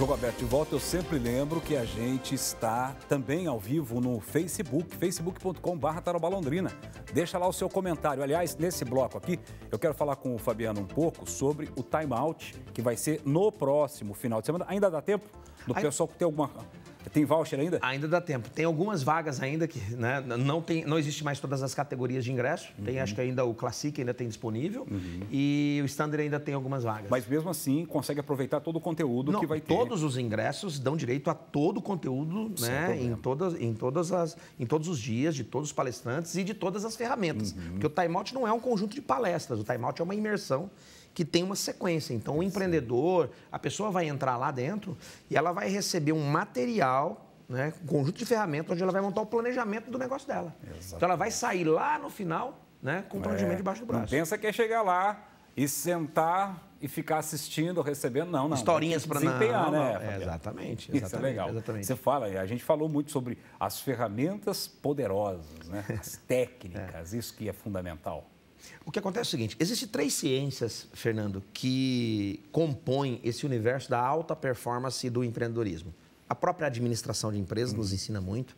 Jogo Aberto de Volta, eu sempre lembro que a gente está também ao vivo no Facebook, facebook.com.br tarobalondrina. Deixa lá o seu comentário. Aliás, nesse bloco aqui, eu quero falar com o Fabiano um pouco sobre o timeout que vai ser no próximo final de semana. Ainda dá tempo do pessoal que tem alguma tem voucher ainda? Ainda dá tempo. Tem algumas vagas ainda que né, não, tem, não existe mais todas as categorias de ingresso. Tem, uhum. acho que ainda o Classic ainda tem disponível uhum. e o Standard ainda tem algumas vagas. Mas mesmo assim, consegue aproveitar todo o conteúdo não, que vai ter. Todos os ingressos dão direito a todo o conteúdo Sem né, problema. em, todas, em, todas as, em todos os dias, de todos os palestrantes e de todas as ferramentas. Uhum. Porque o timeout não é um conjunto de palestras, o timeout é uma imersão que tem uma sequência. Então, o empreendedor, a pessoa vai entrar lá dentro e ela vai receber um material né, um conjunto de ferramentas onde ela vai montar o planejamento do negócio dela. Exatamente. Então ela vai sair lá no final né, com o planejamento é, debaixo do braço. Não pensa que é chegar lá e sentar e ficar assistindo, recebendo, não, não. Historinhas para não, né? exatamente, exatamente. Isso é legal. Exatamente. Você fala, a gente falou muito sobre as ferramentas poderosas, né? as técnicas, é. isso que é fundamental. O que acontece é o seguinte: existem três ciências, Fernando, que compõem esse universo da alta performance do empreendedorismo. A própria administração de empresas uhum. nos ensina muito.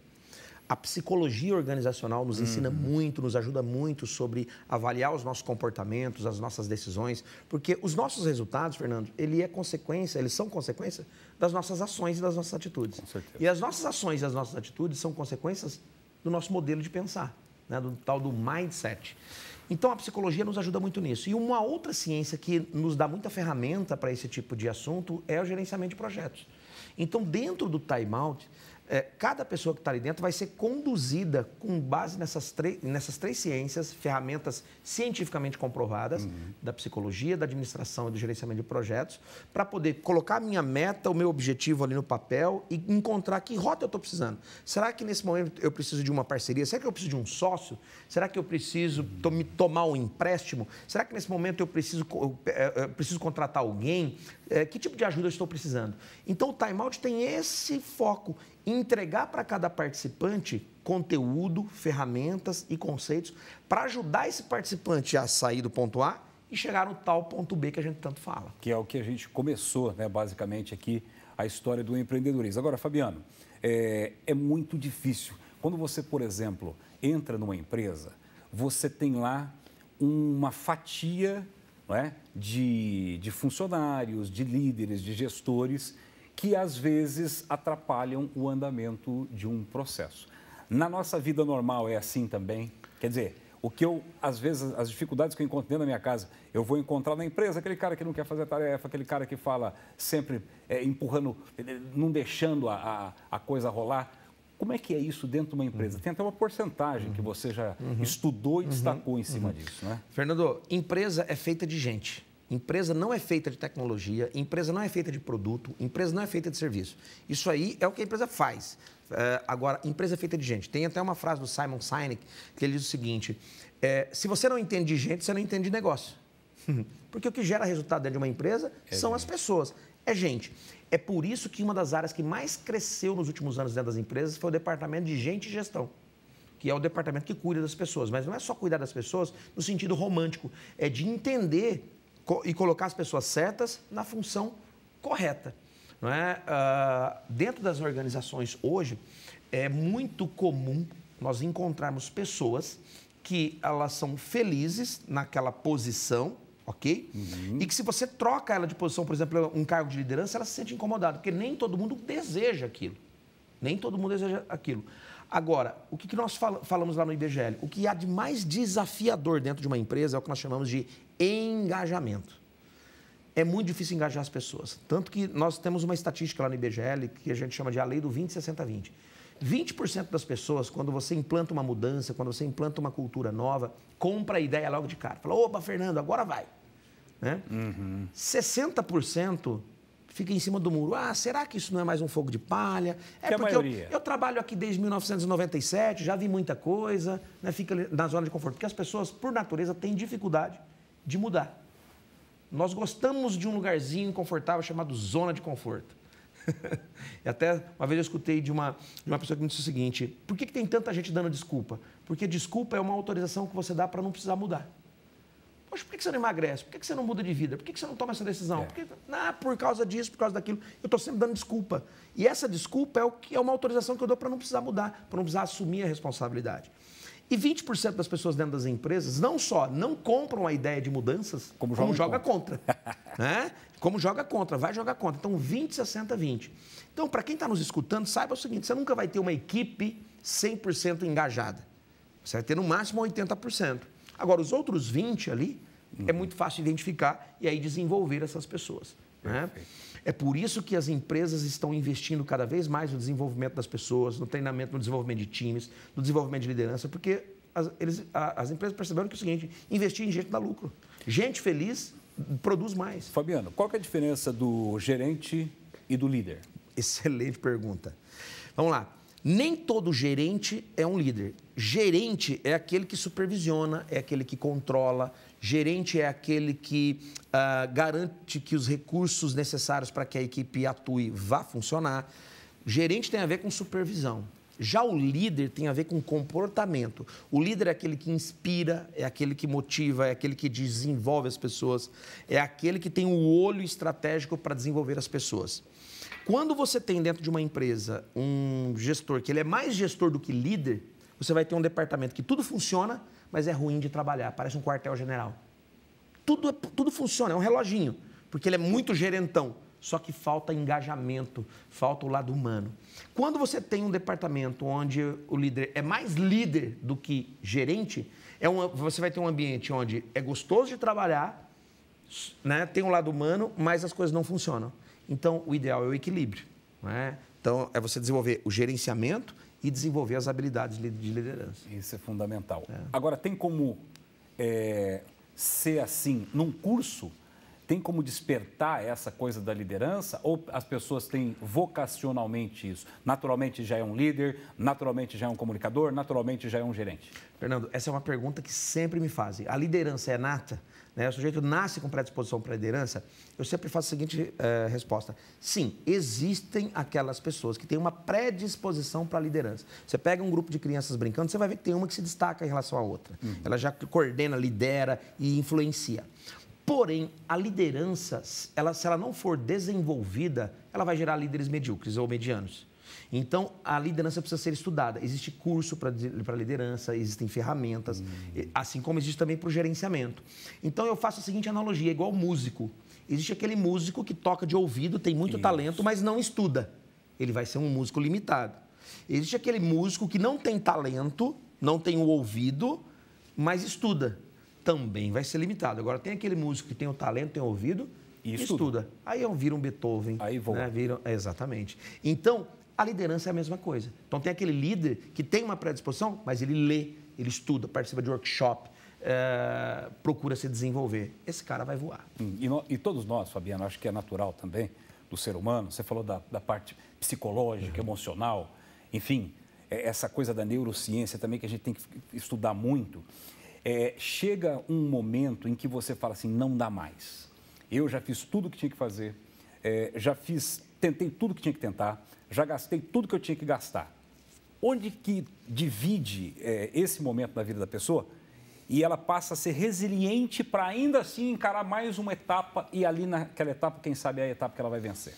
A psicologia organizacional nos ensina uhum. muito, nos ajuda muito sobre avaliar os nossos comportamentos, as nossas decisões, porque os nossos resultados, Fernando, ele é consequência, eles são consequência das nossas ações e das nossas atitudes. Com E as nossas ações e as nossas atitudes são consequências do nosso modelo de pensar, né? do tal do mindset. Então a psicologia nos ajuda muito nisso. E uma outra ciência que nos dá muita ferramenta para esse tipo de assunto é o gerenciamento de projetos. Então, dentro do time out, é, cada pessoa que está ali dentro vai ser conduzida com base nessas, nessas três ciências, ferramentas cientificamente comprovadas, uhum. da psicologia, da administração e do gerenciamento de projetos, para poder colocar a minha meta, o meu objetivo ali no papel e encontrar que rota eu estou precisando. Será que nesse momento eu preciso de uma parceria? Será que eu preciso de um sócio? Será que eu preciso uhum. to me tomar um empréstimo? Será que nesse momento eu preciso, eu, eu é, é, preciso contratar alguém? É, que tipo de ajuda eu estou precisando? Então o timeout tem esse foco entregar para cada participante conteúdo, ferramentas e conceitos para ajudar esse participante a sair do ponto A e chegar no tal ponto B que a gente tanto fala. Que é o que a gente começou, né, basicamente, aqui, a história do empreendedorismo. Agora, Fabiano, é, é muito difícil. Quando você, por exemplo, entra numa empresa, você tem lá uma fatia não é, de, de funcionários, de líderes, de gestores que às vezes atrapalham o andamento de um processo. Na nossa vida normal é assim também? Quer dizer, o que eu, às vezes, as dificuldades que eu encontro dentro da minha casa, eu vou encontrar na empresa, aquele cara que não quer fazer a tarefa, aquele cara que fala sempre é, empurrando, não deixando a, a, a, coisa rolar. Como é que é isso dentro de uma empresa? Uhum. Tem até uma porcentagem uhum. que você já uhum. estudou e uhum. destacou em cima uhum. disso, né? Fernando, empresa é feita de gente. Empresa não é feita de tecnologia, empresa não é feita de produto, empresa não é feita de serviço. Isso aí é o que a empresa faz. É, agora, empresa é feita de gente. Tem até uma frase do Simon Sinek que ele diz o seguinte: é, se você não entende de gente, você não entende de negócio. Porque o que gera resultado dentro de uma empresa é são gente. as pessoas, é gente. É por isso que uma das áreas que mais cresceu nos últimos anos dentro das empresas foi o departamento de gente e gestão que é o departamento que cuida das pessoas. Mas não é só cuidar das pessoas no sentido romântico, é de entender e colocar as pessoas certas na função correta. Não é? Ah, dentro das organizações hoje, é muito comum nós encontrarmos pessoas que elas são felizes naquela posição, ok? Uhum. E que se você troca ela de posição, por exemplo, um cargo de liderança, ela se sente incomodada, porque nem todo mundo deseja aquilo. Nem todo mundo deseja aquilo. Agora, o que nós falamos lá no IBGL? O que há de mais desafiador dentro de uma empresa é o que nós chamamos de engajamento. É muito difícil engajar as pessoas. Tanto que nós temos uma estatística lá no IBGL que a gente chama de a lei do 20-60-20. 20%, das pessoas, quando você implanta uma mudança, quando você implanta uma cultura nova, compra a ideia logo de cara. Fala, opa, Fernando, agora vai. Né? Uhum. 60% fica em cima do muro. Ah, será que isso não é mais um fogo de palha? É que porque eu, eu, trabalho aqui desde 1997, já vi muita coisa, né? fica na zona de conforto. Porque as pessoas, por natureza, têm dificuldade de mudar. Nós gostamos de um lugarzinho confortável chamado zona de conforto. até uma vez eu escutei de uma, de uma pessoa que me disse o seguinte: por que, que tem tanta gente dando desculpa? Porque desculpa é uma autorização que você dá para não precisar mudar. Poxa, por que você não emagrece? Por que você não muda de vida? Por que você não toma essa decisão? É. Por, ah, por causa disso, por causa daquilo. Eu estou sempre dando desculpa. E essa desculpa é, o que, é uma autorização que eu dou para não precisar mudar, para não precisar assumir a responsabilidade. E 20% das pessoas dentro das empresas não só não compram a ideia de mudanças, como, como joga contra. contra né? Como joga contra, vai jogar contra. Então, 20, 60, 20. Então, para quem está nos escutando, saiba o seguinte: você nunca vai ter uma equipe 100% engajada. Você vai ter no máximo 80%. Agora, os outros 20 ali, é uhum. é muito fácil identificar e aí desenvolver essas pessoas. Né? É por isso que as empresas estão investindo cada vez mais no desenvolvimento das pessoas, no treinamento, no desenvolvimento de times, no desenvolvimento de liderança, porque as, eles, a, as empresas perceberam que é o seguinte: investir em gente dá lucro. Gente feliz produz mais. Fabiano, qual é a diferença do gerente e do líder? Excelente pergunta. Vamos lá. Nem todo gerente é um líder. Gerente é aquele que supervisiona, é aquele que controla. Gerente é aquele que uh, garante que os recursos necessários para que a equipe atue vá funcionar. Gerente tem a ver com supervisão. Já o líder tem a ver com comportamento. O líder é aquele que inspira, é aquele que motiva, é aquele que desenvolve as pessoas, é aquele que tem o olho estratégico para desenvolver as pessoas. Quando você tem dentro de uma empresa um gestor que ele é mais gestor do que líder, você vai ter um departamento que tudo funciona, mas é ruim de trabalhar, parece um quartel-general. Tudo, é, tudo funciona, é um reloginho, porque ele é muito gerentão, só que falta engajamento, falta o lado humano. Quando você tem um departamento onde o líder é mais líder do que gerente, é uma, você vai ter um ambiente onde é gostoso de trabalhar, né, tem um lado humano, mas as coisas não funcionam. Então, o ideal é o equilíbrio. Né? Então, é você desenvolver o gerenciamento e desenvolver as habilidades de liderança. Isso é fundamental. É. Agora, tem como é, ser assim num curso tem como despertar essa coisa da liderança ou as pessoas têm vocacionalmente isso? Naturalmente já é um líder, naturalmente já é um comunicador, naturalmente já é um gerente. Fernando, essa é uma pergunta que sempre me fazem. A liderança é nata? Né? O sujeito nasce com predisposição para liderança? Eu sempre faço a seguinte eh, resposta: sim, existem aquelas pessoas que têm uma predisposição para liderança. Você pega um grupo de crianças brincando, você vai ver que tem uma que se destaca em relação à outra. Uhum. Ela já coordena, lidera e influencia. Porém, a liderança, ela, se ela não for desenvolvida, ela vai gerar líderes medíocres ou medianos. Então, a liderança precisa ser estudada. Existe curso para liderança, existem ferramentas, uhum. assim como existe também para o gerenciamento. Então, eu faço a seguinte analogia, igual músico. Existe aquele músico que toca de ouvido, tem muito Isso. talento, mas não estuda. Ele vai ser um músico limitado. Existe aquele músico que não tem talento, não tem o ouvido, mas estuda também vai ser limitado. Agora, tem aquele músico que tem o talento, tem o ouvido e estuda. estuda. Aí vira um Beethoven. Aí volta. Né? Exatamente. Então, a liderança é a mesma coisa. Então, tem aquele líder que tem uma predisposição, mas ele lê, ele estuda, participa de workshop, é... procura se desenvolver. Esse cara vai voar. Hum, e, no... e todos nós, Fabiano, acho que é natural também do ser humano. Você falou da, da parte psicológica, uhum. emocional, enfim, é, essa coisa da neurociência também que a gente tem que estudar muito é, chega um momento em que você fala assim, não dá mais. Eu já fiz tudo o que tinha que fazer, é, já fiz, tentei tudo o que tinha que tentar, já gastei tudo o que eu tinha que gastar. Onde que divide é, esse momento da vida da pessoa e ela passa a ser resiliente para ainda assim encarar mais uma etapa e ali naquela etapa, quem sabe é a etapa que ela vai vencer?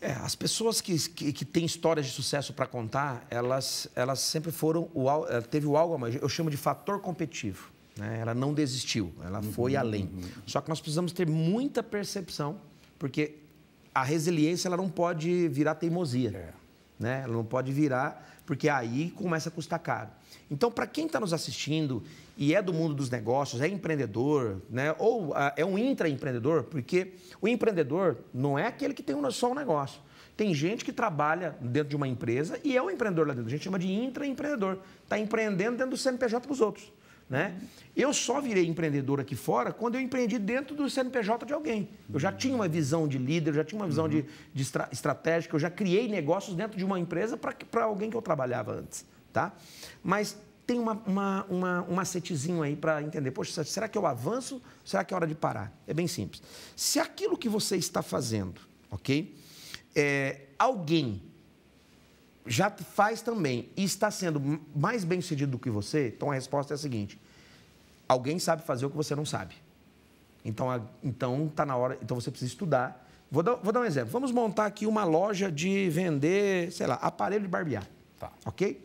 É, as pessoas que, que, que, têm histórias de sucesso para contar, elas, elas sempre foram. O, eh, teve o algo, eu chamo de fator competitivo. Né? Ela não desistiu, ela uhum, foi além. Uhum, uhum. Só que nós precisamos ter muita percepção, porque a resiliência ela não pode virar teimosia. É. Né? Ela não pode virar, porque aí começa a custar caro. Então, para quem está nos assistindo e é do mundo dos negócios, é empreendedor, né? ou ah, é um intraempreendedor, porque o empreendedor não é aquele que tem só um negócio. Tem gente que trabalha dentro de uma empresa e é um empreendedor lá dentro. A gente chama de intraempreendedor. Está empreendendo dentro do CNPJ dos outros. Né? Uhum. Eu só virei empreendedor aqui fora quando eu empreendi dentro do CNPJ de alguém. Eu uhum. já tinha uma visão de líder, eu já tinha uma visão uhum. de, de estra, estratégica, eu já criei negócios dentro de uma empresa para alguém que eu trabalhava antes. Tá? Mas tem uma, uma, uma, um macetezinho aí para entender. Poxa, será que eu avanço? Será que é hora de parar? É bem simples. Se aquilo que você está fazendo, ok? É, alguém já faz também e está sendo mais bem sucedido do que você, então a resposta é a seguinte: alguém sabe fazer o que você não sabe. Então, então tá na hora. Então você precisa estudar. Vou dar, vou dar um exemplo. Vamos montar aqui uma loja de vender, sei lá, aparelho de barbear. Tá. Ok?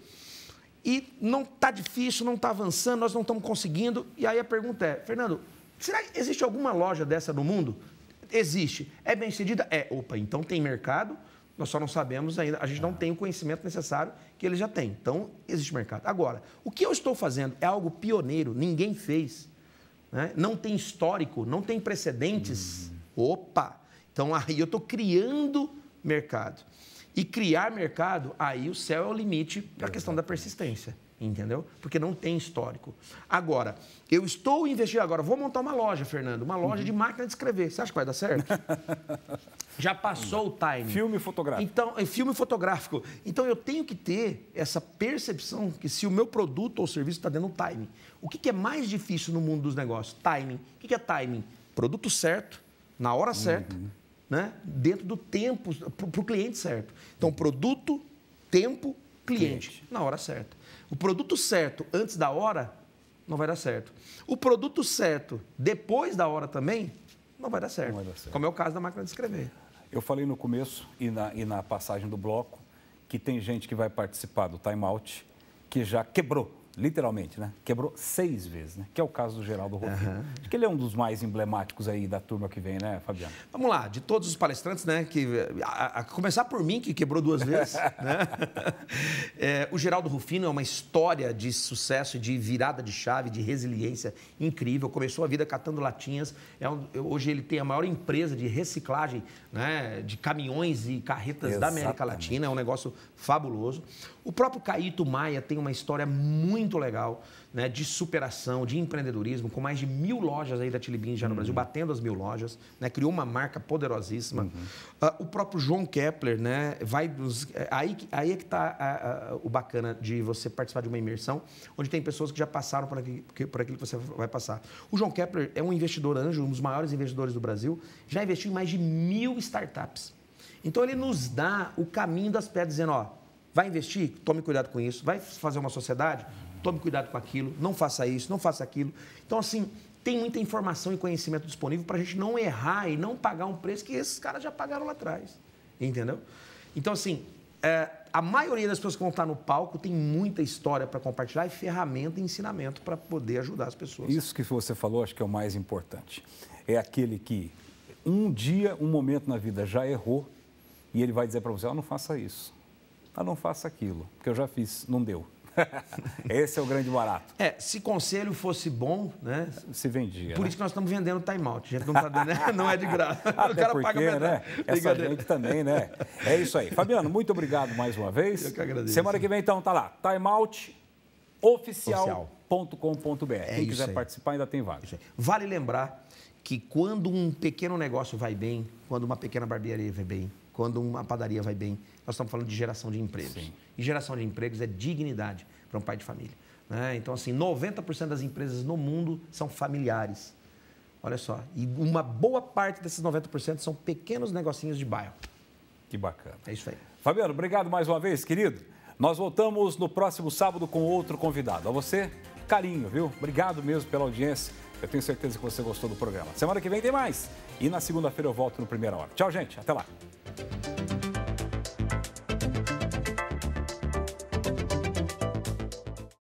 E não está difícil, não está avançando, nós não estamos conseguindo. E aí a pergunta é, Fernando, será que existe alguma loja dessa no mundo? Existe. É bem sucedida? É. Opa, então tem mercado nós só não sabemos ainda, a gente não ah. tem o conhecimento necessário que ele já tem. Então, existe mercado. Agora, o que eu estou fazendo é algo pioneiro, ninguém fez. Né? Não tem histórico, não tem precedentes. Hum. Opa! Então, aí eu estou criando mercado. E criar mercado, aí o céu é o limite para a questão da persistência entendeu? Porque não tem histórico. Agora, eu estou investindo agora, vou montar uma loja, Fernando, uma loja uhum. de máquina de escrever. Você acha que vai dar certo? Já passou o time. Filme fotográfico. Então, é filme fotográfico. Então eu tenho que ter essa percepção que se o meu produto ou serviço está dando time. O que, que, é mais difícil no mundo dos negócios? Timing. O que, que é timing? Produto certo, na hora certa, uhum. né? dentro do tempo, para o cliente certo. Então, produto, tempo cliente, cliente na hora certa. O produto certo antes da hora não vai dar certo. O produto certo depois da hora também não vai dar certo. Vai dar certo. Como é o caso da máquina de escrever. Eu falei no começo e na, e na passagem do bloco que tem gente que vai participar do timeout que já quebrou literalmente, né? Quebrou seis vezes, né? Que é o caso do Geraldo Rufino. Uhum. Acho que ele é um dos mais emblemáticos aí da turma que vem, né, Fabiano? Vamos lá, de todos os palestrantes, né? Que, a, a começar por mim, que quebrou duas vezes, né? É, o Geraldo Rufino é uma história de sucesso, de virada de chave, de resiliência incrível. Começou a vida catando latinhas. É um, hoje ele tem a maior empresa de reciclagem né, de caminhões e carretas Exatamente. da América Latina. É um negócio fabuloso. O próprio Caíto Maia tem uma história muito muito legal, né, de superação, de empreendedorismo, com mais de mil lojas aí da Tilibin já no uhum. Brasil, batendo as mil lojas, né, criou uma marca poderosíssima. Uhum. Uh, o próprio João Kepler, né, vai nos, é, aí, aí é que está o bacana de você participar de uma imersão, onde tem pessoas que já passaram por, aqui, por aquilo que você vai passar. O João Kepler é um investidor anjo, um dos maiores investidores do Brasil, já investiu em mais de mil startups. Então ele nos dá o caminho das pedras, dizendo, ó, vai investir, tome cuidado com isso, vai fazer uma sociedade, tome cuidado com aquilo, não faça isso, não faça aquilo. Então, assim, tem muita informação e conhecimento disponível para a gente não errar e não pagar um preço que esses caras já pagaram lá atrás. Entendeu? Então, assim, é, a maioria das pessoas que vão estar no palco tem muita história para compartilhar e ferramenta e ensinamento para poder ajudar as pessoas. Isso que você falou, acho que é o mais importante. É aquele que um dia, um momento na vida já errou e ele vai dizer para você: ah, não faça isso, ah, não faça aquilo, porque eu já fiz, não deu. Esse é o grande barato. É, se conselho fosse bom, né? Se vendia. Por né? isso que nós estamos vendendo timeout. out A gente não tá dando, né? não é de graça. Até o cara porque, paga né? Essa gente também, né? É isso aí. Fabiano, muito obrigado mais uma vez. Eu que agradeço. Semana que vem, então, tá lá. Timeout oficial.com.br. É Quem quiser aí. participar ainda tem vaga. Vale lembrar que quando um pequeno negócio vai bem, quando uma pequena barbearia vai bem, quando uma padaria vai bem. Nós estamos falando de geração de empregos. Sim. E geração de empregos é dignidade para um pai de família. Né? Então, assim, 90% das empresas no mundo são familiares. Olha só. E uma boa parte desses 90% são pequenos negocinhos de bairro. Que bacana. É isso aí. Fabiano, obrigado mais uma vez, querido. Nós voltamos no próximo sábado com outro convidado. A você, carinho, viu? Obrigado mesmo pela audiência. Eu tenho certeza que você gostou do programa. Semana que vem tem mais. E na segunda-feira eu volto no Primeira Hora. Tchau, gente. Até lá.